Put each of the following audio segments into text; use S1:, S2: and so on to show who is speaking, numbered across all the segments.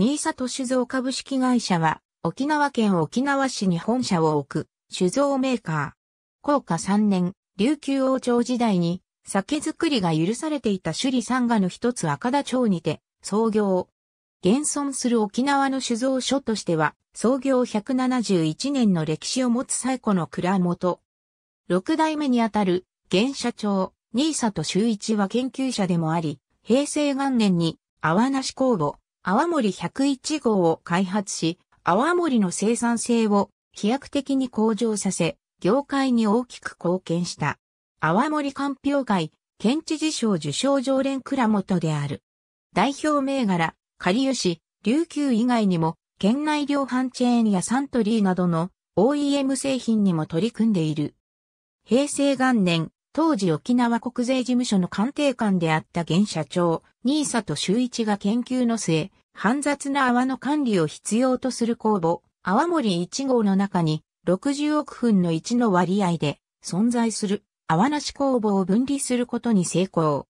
S1: ニ
S2: ーサと酒造株式会社は、沖縄県沖縄市に本社を置く酒造メーカー。高価3年、琉球王朝時代に酒造りが許されていた首里三河の一つ赤田町にて創業。現存する沖縄の酒造所としては創業171年の歴史を持つ最古の蔵元。六代目にあたる現社長、ニーサと修一は研究者でもあり、平成元年に阿波なし工房泡盛101号を開発し、泡盛の生産性を飛躍的に向上させ、業界に大きく貢献した。泡盛鑑評会、県知事賞受賞常連倉本である。代表銘柄、リウシ、琉球以外にも、県内量販チェーンやサントリーなどの OEM 製品にも取り組んでいる。平成元年、当時沖縄国税事務所の官邸官であった現社長、サと周一が研究の末、煩雑な泡の管理を必要とする酵母、泡盛1号の中に60億分の1の割合で存在する泡なし酵母を分離することに成功。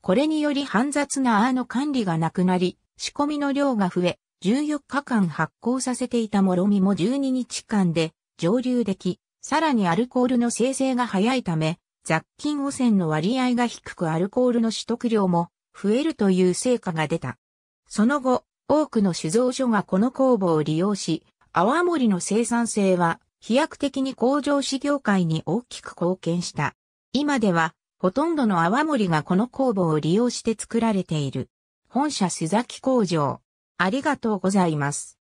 S2: これにより煩雑な泡の管理がなくなり、仕込みの量が増え、14日間発酵させていたもろみも12日間で蒸留でき、さらにアルコールの生成が早いため、雑菌汚染の割合が低くアルコールの取得量も増えるという成果が出た。その後、多くの酒造所がこの酵母を利用し、泡盛の生産性は飛躍的に工場市業界に大きく貢献した。今では、ほとんどの泡盛がこの酵母を利用して作られている。本社須崎工場。ありが
S1: とうございます。